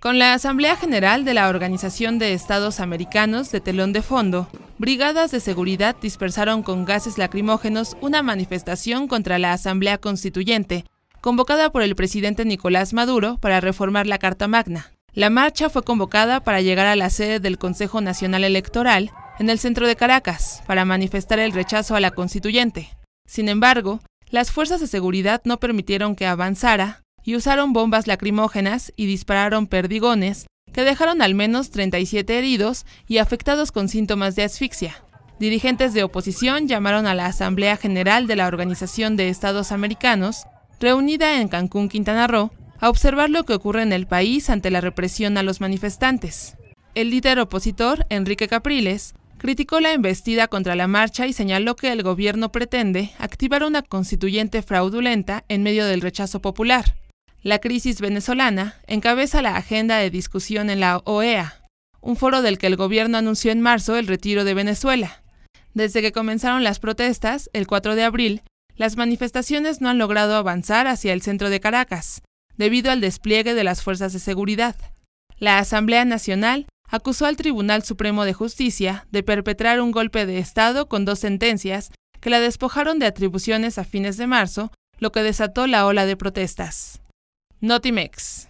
Con la Asamblea General de la Organización de Estados Americanos de telón de fondo, brigadas de seguridad dispersaron con gases lacrimógenos una manifestación contra la Asamblea Constituyente, convocada por el presidente Nicolás Maduro para reformar la Carta Magna. La marcha fue convocada para llegar a la sede del Consejo Nacional Electoral en el centro de Caracas, para manifestar el rechazo a la constituyente. Sin embargo, las fuerzas de seguridad no permitieron que avanzara y usaron bombas lacrimógenas y dispararon perdigones que dejaron al menos 37 heridos y afectados con síntomas de asfixia. Dirigentes de oposición llamaron a la Asamblea General de la Organización de Estados Americanos, reunida en Cancún, Quintana Roo, a observar lo que ocurre en el país ante la represión a los manifestantes. El líder opositor, Enrique Capriles, criticó la embestida contra la marcha y señaló que el gobierno pretende activar una constituyente fraudulenta en medio del rechazo popular. La crisis venezolana encabeza la agenda de discusión en la OEA, un foro del que el gobierno anunció en marzo el retiro de Venezuela. Desde que comenzaron las protestas, el 4 de abril, las manifestaciones no han logrado avanzar hacia el centro de Caracas, debido al despliegue de las fuerzas de seguridad. La Asamblea Nacional acusó al Tribunal Supremo de Justicia de perpetrar un golpe de Estado con dos sentencias que la despojaron de atribuciones a fines de marzo, lo que desató la ola de protestas. Notimex.